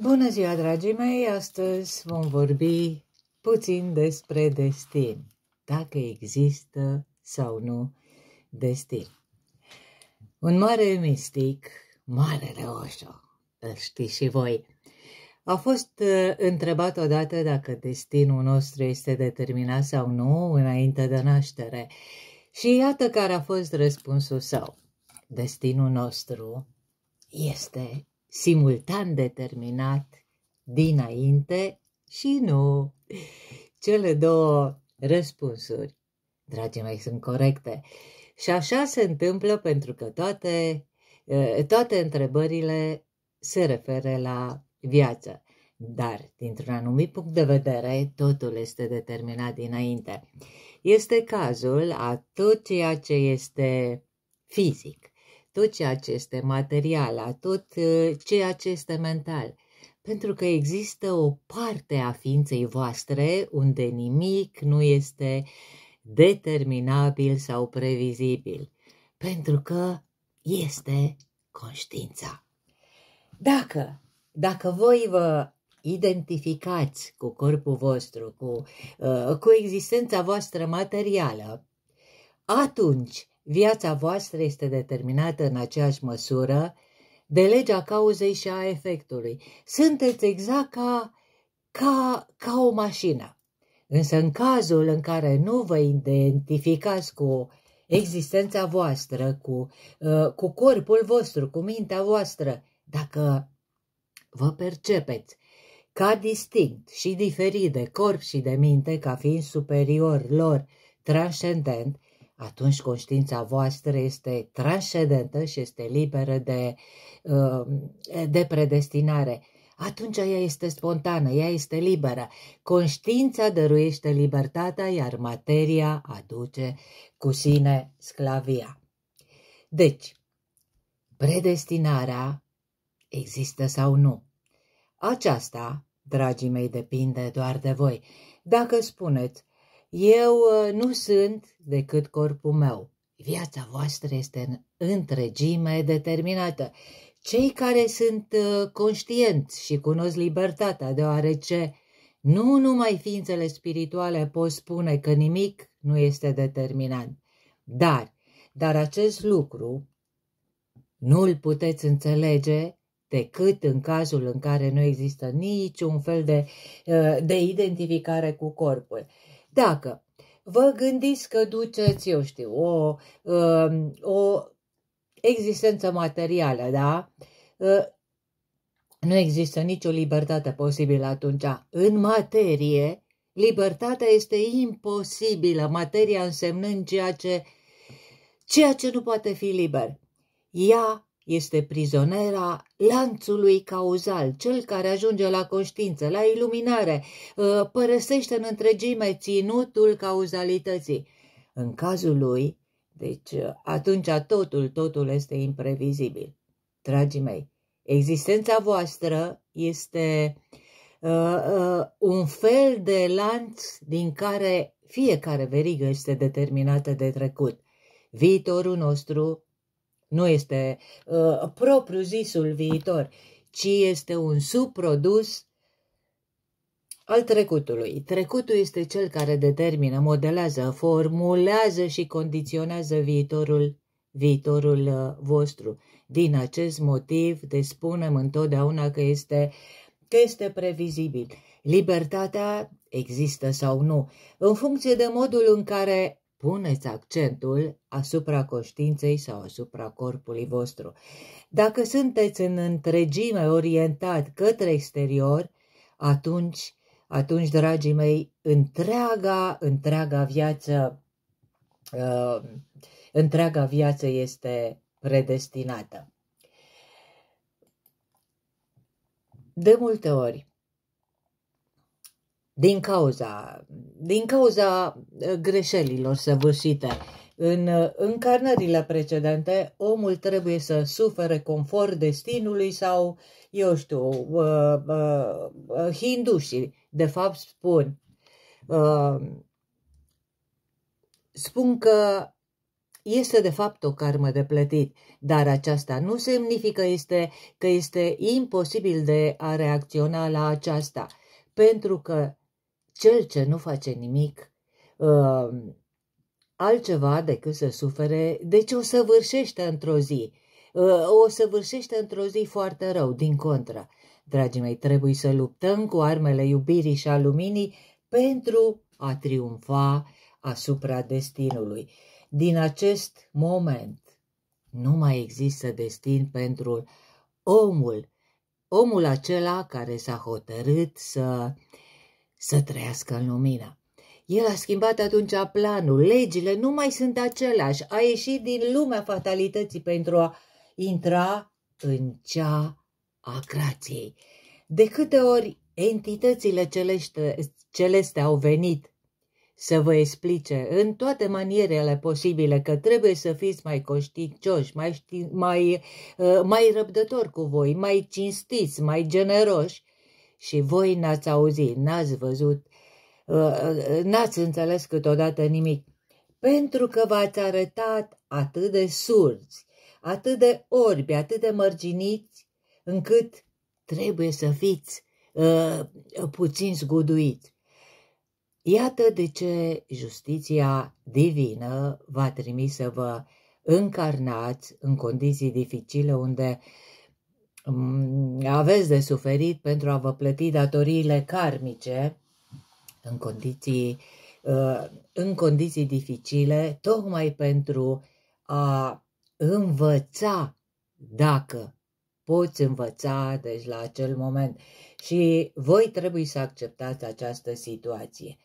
Bună ziua, dragii mei! Astăzi vom vorbi puțin despre destin, dacă există sau nu destin. Un mare mistic, Marele Osho, îl știți și voi, a fost uh, întrebat odată dacă destinul nostru este determinat sau nu înainte de naștere. Și iată care a fost răspunsul său. Destinul nostru este simultan determinat dinainte și nu. Cele două răspunsuri, dragii mei, sunt corecte. Și așa se întâmplă pentru că toate, toate întrebările se referă la viață. Dar, dintr-un anumit punct de vedere, totul este determinat dinainte. Este cazul a tot ceea ce este fizic tot ceea ce este material, a tot uh, ceea ce este mental. Pentru că există o parte a ființei voastre unde nimic nu este determinabil sau previzibil. Pentru că este conștiința. Dacă, dacă voi vă identificați cu corpul vostru, cu, uh, cu existența voastră materială, atunci Viața voastră este determinată în aceeași măsură de legea cauzei și a efectului. Sunteți exact ca, ca, ca o mașină. Însă în cazul în care nu vă identificați cu existența voastră, cu, uh, cu corpul vostru, cu mintea voastră, dacă vă percepeți ca distinct și diferit de corp și de minte, ca fiind superior lor, transcendent, atunci conștiința voastră este transcendentă și este liberă de, uh, de predestinare. Atunci ea este spontană, ea este liberă. Conștiința dăruiește libertatea, iar materia aduce cu sine sclavia. Deci, predestinarea există sau nu? Aceasta, dragii mei, depinde doar de voi. Dacă spuneți, eu uh, nu sunt decât corpul meu. Viața voastră este în întregime determinată. Cei care sunt uh, conștienți și cunosc libertatea, deoarece nu numai ființele spirituale pot spune că nimic nu este determinant, dar, dar acest lucru nu îl puteți înțelege decât în cazul în care nu există niciun fel de, uh, de identificare cu corpul. Dacă vă gândiți că duceți, eu știu, o, um, o existență materială, da? Uh, nu există nicio libertate posibilă atunci. În materie, libertatea este imposibilă, materia însemnând ceea ce, ceea ce nu poate fi liber. Ea este prizonera lanțului cauzal, cel care ajunge la conștiință, la iluminare, uh, părăsește în întregime ținutul cauzalității. În cazul lui, deci uh, atunci totul, totul este imprevizibil. Dragii mei, existența voastră este uh, uh, un fel de lanț din care fiecare verigă este determinată de trecut. Viitorul nostru nu este uh, propriu zisul viitor, ci este un subprodus al trecutului. Trecutul este cel care determină, modelează, formulează și condiționează viitorul, viitorul uh, vostru. Din acest motiv, te spunem întotdeauna că este, că este previzibil. Libertatea există sau nu, în funcție de modul în care puneți accentul asupra conștiinței sau asupra corpului vostru. Dacă sunteți în întregime orientat către exterior, atunci, atunci, dragii mei, întreaga, întreaga viață, uh, întreaga viață este predestinată. De multe ori, din cauza, din cauza uh, greșelilor săvârșite. În uh, încarnările precedente, omul trebuie să sufere confort destinului sau, eu știu, uh, uh, uh, hindușii, de fapt, spun. Uh, spun că este de fapt o karmă de plătit, dar aceasta nu semnifică este că este imposibil de a reacționa la aceasta, pentru că cel ce nu face nimic uh, altceva decât să sufere, deci o să vârșește într-o zi. Uh, o vârșește într-o zi foarte rău, din contră. Dragii mei, trebuie să luptăm cu armele iubirii și a luminii pentru a triumfa asupra destinului. Din acest moment nu mai există destin pentru omul, omul acela care s-a hotărât să uh, să trăiască în lumină. El a schimbat atunci planul, legile nu mai sunt aceleași, a ieșit din lumea fatalității pentru a intra în cea a grației. De câte ori entitățile celeste, celeste au venit să vă explice în toate manierele posibile că trebuie să fiți mai coșticioși, mai, mai, uh, mai răbdători cu voi, mai cinstiți, mai generoși, și voi n-ați auzit, n-ați văzut, ă, ă, ă, n-ați înțeles câteodată nimic, pentru că v-ați arătat atât de surzi, atât de orbi, atât de mărginiți, încât trebuie să fiți uh, puțin zguduiți. Iată de ce justiția divină va trimis să vă încarnați în condiții dificile unde uh, Mm, aveți de suferit pentru a vă plăti datoriile karmice în condiții, uh, în condiții dificile, tocmai pentru a învăța dacă poți învăța deci la acel moment și voi trebuie să acceptați această situație.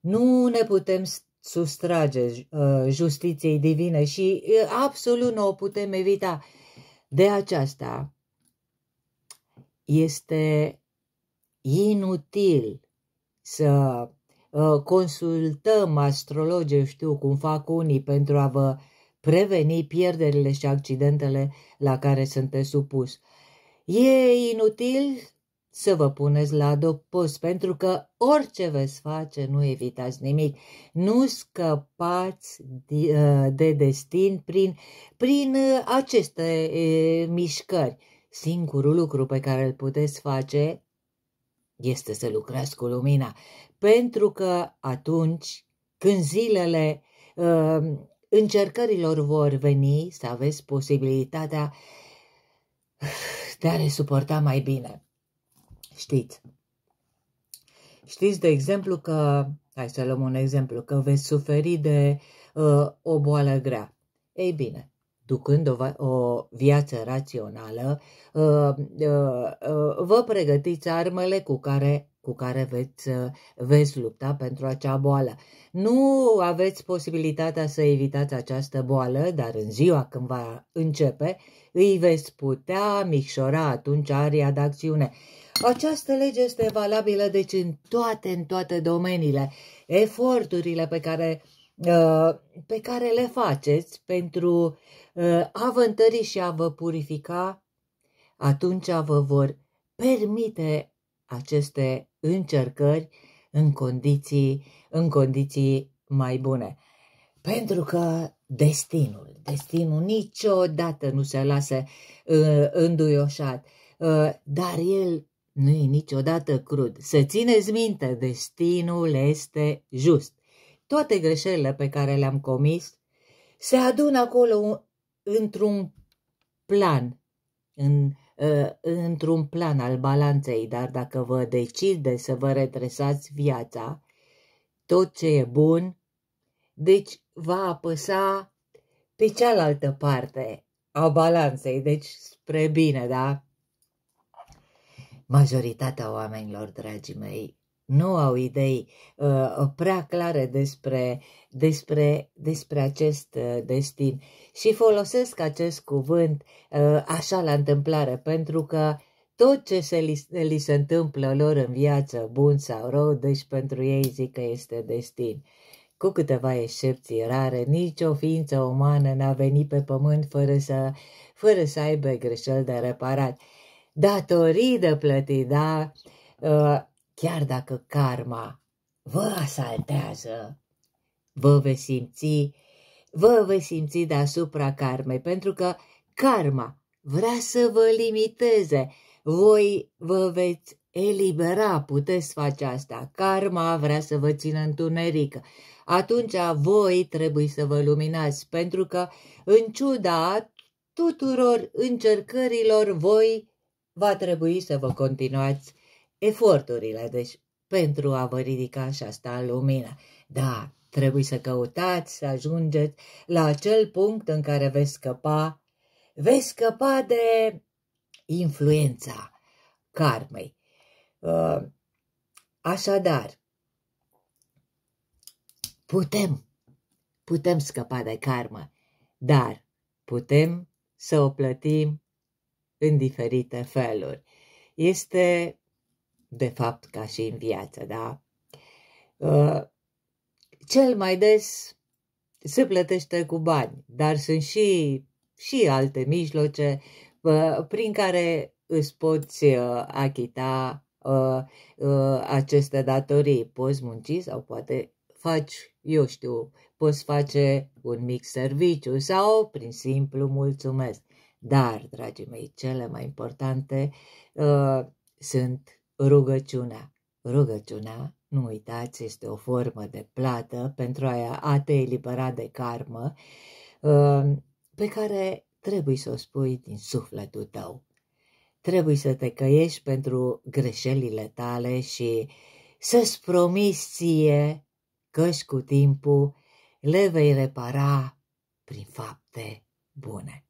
Nu ne putem sustrage uh, justiției divine și uh, absolut nu o putem evita. De aceasta, este inutil să ă, consultăm astrologe, știu cum fac unii, pentru a vă preveni pierderile și accidentele la care sunteți supus. E inutil să vă puneți la adopost, pentru că orice veți face, nu evitați nimic. Nu scăpați de ă, destin prin, prin ă, aceste e, mișcări. Singurul lucru pe care îl puteți face este să lucrați cu lumina, pentru că atunci când zilele uh, încercărilor vor veni, să aveți posibilitatea de a le suporta mai bine. Știți? Știți, de exemplu, că, hai să luăm un exemplu, că veți suferi de uh, o boală grea. Ei bine, ducând o, o viață rațională, ă, ă, ă, vă pregătiți armele cu care cu care veți, veți lupta pentru acea boală. Nu aveți posibilitatea să evitați această boală, dar în ziua când va începe, îi veți putea micșora atunci aria de acțiune. Această lege este valabilă deci în toate, în toate domeniile. Eforturile pe care uh, Uh, pe care le faceți pentru uh, a vă întări și a vă purifica, atunci vă vor permite aceste încercări în condiții, în condiții mai bune. Pentru că destinul, destinul niciodată nu se lasă uh, înduioșat, dar el nu e niciodată crud. Să țineți minte, destinul este just toate greșelile pe care le-am comis se adună acolo într-un plan, în, uh, într-un plan al balanței, dar dacă vă decide să vă redresați viața, tot ce e bun, deci va apăsa pe cealaltă parte a balanței, deci spre bine, da? Majoritatea oamenilor, dragii mei, nu au idei uh, uh, prea clare despre, despre, despre acest uh, destin. Și folosesc acest cuvânt uh, așa la întâmplare, pentru că tot ce se li, li se întâmplă lor în viață, bun sau rău, deci pentru ei zic că este destin. Cu câteva excepții rare, nicio ființă umană n-a venit pe pământ fără să, fără să aibă greșeli de reparat. Datorii de plătit, da? Uh, chiar dacă karma vă asaltează, vă veți simți, vă veți simți deasupra karmei, pentru că karma vrea să vă limiteze. Voi vă veți elibera, puteți face asta. Karma vrea să vă țină întuneric. Atunci voi trebuie să vă luminați, pentru că în ciuda tuturor încercărilor voi va trebui să vă continuați eforturile, deci, pentru a vă ridica și asta sta lumină. Da, trebuie să căutați să ajungeți la acel punct în care veți scăpa, veți scăpa de influența karmei. Uh, așadar, putem, putem scăpa de karmă, dar putem să o plătim în diferite feluri. Este de fapt, ca și în viață, da? Uh, cel mai des se plătește cu bani, dar sunt și, și alte mijloace uh, prin care îți poți uh, achita aceste datorii. Poți munci sau poate faci, eu știu, poți face un mic serviciu sau prin simplu mulțumesc. Dar, dragii mei, cele mai importante uh, sunt Rugăciunea. Rugăciunea, nu uitați, este o formă de plată pentru a te elibera de karmă uh, pe care trebuie să o spui din sufletul tău. Trebuie să te căiești pentru greșelile tale și să-ți promiți ție că și cu timpul le vei repara prin fapte bune.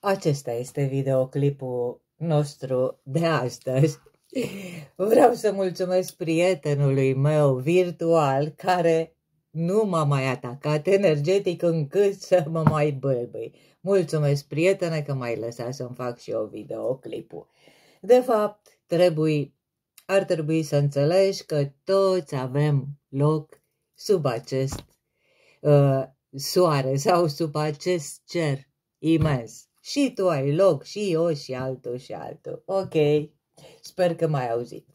Acesta este videoclipul nostru de astăzi. Vreau să mulțumesc prietenului meu virtual care nu m-a mai atacat energetic încât să mă mai bălbăi. Mulțumesc, prietene, că m-ai lăsat să-mi fac și eu videoclipul. De fapt, trebuie, ar trebui să înțelegi că toți avem loc sub acest uh, soare sau sub acest cer imens. Și tu ai loc, și eu, și altul, și altul. Ok. Sper că m-ai auzit.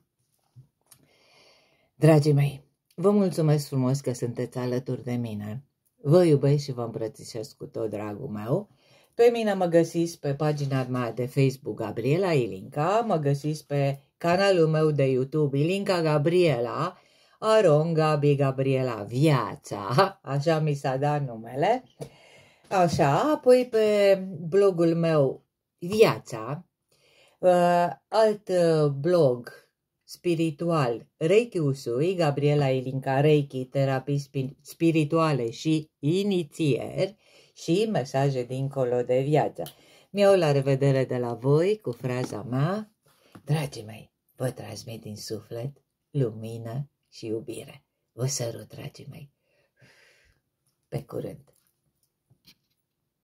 Dragii mei, vă mulțumesc frumos că sunteți alături de mine. Vă iubesc și vă îmbrățișez cu tot dragul meu. Pe mine mă găsiți pe pagina mea de Facebook Gabriela Ilinca, mă găsiți pe canalul meu de YouTube Ilinca Gabriela, Aron Gabi Gabriela Viața, așa mi s-a dat numele. Așa, apoi pe blogul meu Viața, Uh, alt uh, blog spiritual, Reiki Usui, Gabriela Ilinca, Reiki, terapii spirituale și inițieri și mesaje dincolo de viață. Mi-au la revedere de la voi cu fraza mea, dragii mei, vă transmit din suflet lumină și iubire. Vă sărut, dragii mei! Pe curând!